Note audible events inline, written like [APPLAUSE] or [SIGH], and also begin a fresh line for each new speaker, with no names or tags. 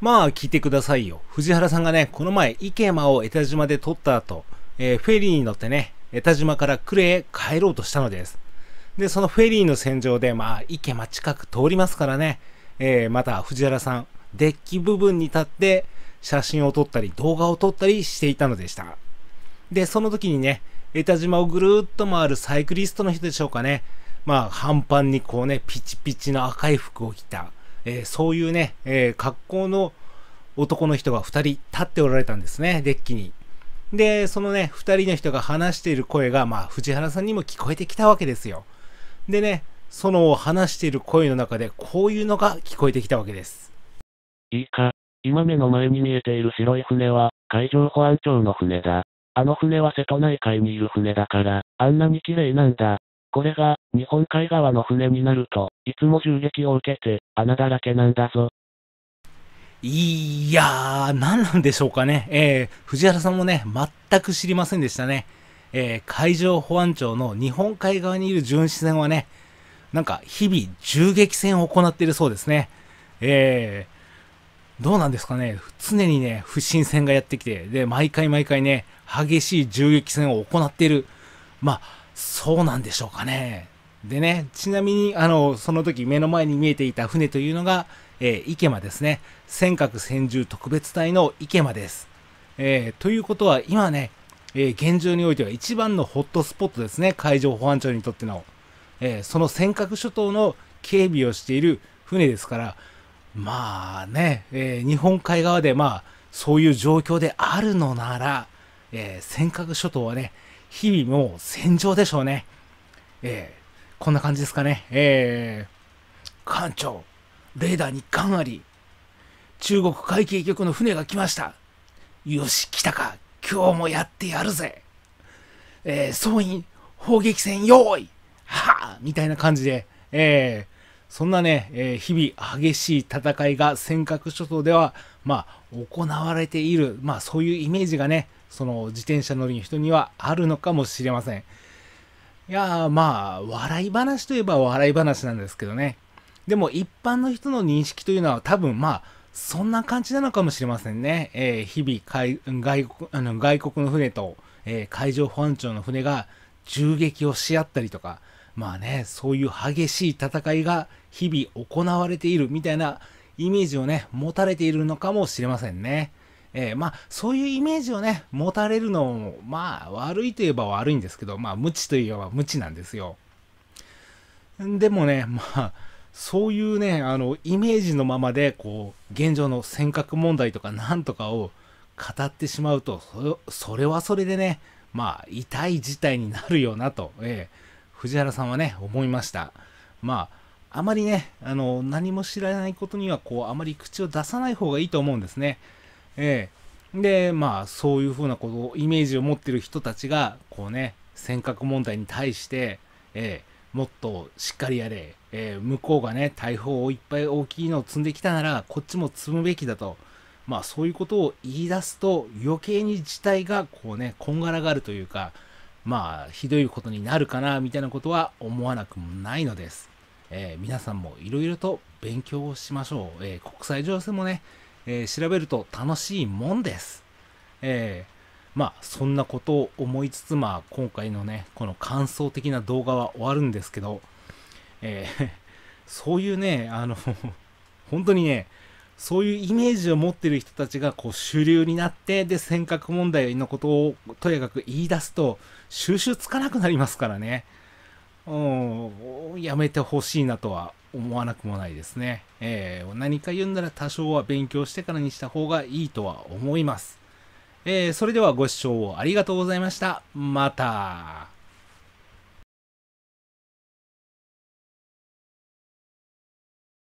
まあ聞いてくださいよ。藤原さんがね、この前、池間を江田島で撮った後、えー、フェリーに乗ってね、江田島から呉へ帰ろうとしたのです。で、そのフェリーの船上で、まあ、池間近く通りますからね、えー、また藤原さん、デッキ部分に立って、写真を撮ったり、動画を撮ったりしていたのでした。で、その時にね、江田島をぐるっと回るサイクリストの人でしょうかね。まあ、半端にこうね、ピチピチの赤い服を着た、えー、そういうね、えー、格好の男の人が2人立っておられたんですね、デッキに。で、そのね、2人の人が話している声が、まあ、藤原さんにも聞こえてきたわけですよ。でね、その話している声の中で、こういうのが聞こえてきたわけです。いいか、今目の前に見えている白い船は、海上保安庁の船だ。あの船は瀬戸内海にいる船だから、あんなに綺麗なんだ。これが、日本海側の船になると、いつも銃撃を受けて、穴だらけなんだぞ。いやー、何なんでしょうかね。えー、藤原さんもね、全く知りませんでしたね。えー、海上保安庁の日本海側にいる巡視船はね、なんか日々銃撃戦を行っているそうですね。えー、どうなんですかね。常にね、不審船がやってきて、で、毎回毎回ね、激しい銃撃戦を行っている。まあ、そうなんでしょうかね。でね、ちなみに、あの、その時目の前に見えていた船というのが、えー、池間ですね。尖閣専従特別隊の池間です。えー、ということは、今ね、えー、現状においては一番のホットスポットですね。海上保安庁にとっての。えー、その尖閣諸島の警備をしている船ですから、まあね、えー、日本海側でまあ、そういう状況であるのなら、えー、尖閣諸島はね、日々もう戦場でしょうね。ええー、こんな感じですかね。ええー、艦長、レーダーにガンあり。中国海警局の船が来ました。よし、来たか。今日もやってやるぜ。えー、総員、砲撃戦用意はあみたいな感じで、えー、そんなね、えー、日々激しい戦いが尖閣諸島では、まあ、行われている、まあ、そういうイメージがね、その自転車乗りの人にはあるのかもしれません。いやーまあ、笑い話といえば笑い話なんですけどね。でも一般の人の認識というのは多分まあ、そんな感じなのかもしれませんね。えー、日々外国あの外国の船と、えー、海上保安庁の船が銃撃をし合ったりとか、まあね、そういう激しい戦いが日々行われているみたいなイメージをね、持たれているのかもしれませんね。えー、まあ、そういうイメージをね、持たれるのも、まあ、悪いといえば悪いんですけど、まあ、無知といえば無知なんですよ。でもね、まあ、そういうね、あの、イメージのままで、こう、現状の尖閣問題とかなんとかを語ってしまうと、それはそれでね、まあ、痛い事態になるよなと、えー、藤原さんはね、思いました。まあ、あまりね、あの、何も知らないことには、こう、あまり口を出さない方がいいと思うんですね。ええー、で、まあ、そういうふうなことを、イメージを持ってる人たちが、こうね、尖閣問題に対して、えー、もっとしっかりやれ、えー、向こうがね、大砲をいっぱい大きいのを積んできたなら、こっちも積むべきだと、まあそういうことを言い出すと、余計に事態がこうね、こんがらがるというか、まあ、ひどいことになるかな、みたいなことは思わなくもないのです。えー、皆さんもいろいろと勉強をしましょう。えー、国際情勢もね、えー、調べると楽しいもんです。えー、まあそんなことを思いつつまあ今回のねこの感想的な動画は終わるんですけど、えー、[LAUGHS] そういうねあの [LAUGHS] 本当にねそういうイメージを持ってる人たちがこう主流になってで尖閣問題のことをとやかく言い出すと収集つかなくなりますからね。うん、やめてほしいなとは思わなくもないですね。えー、何か言うんなら多少は勉強してからにした方がいいとは思います。えー、それではご視聴ありがとうございました。また。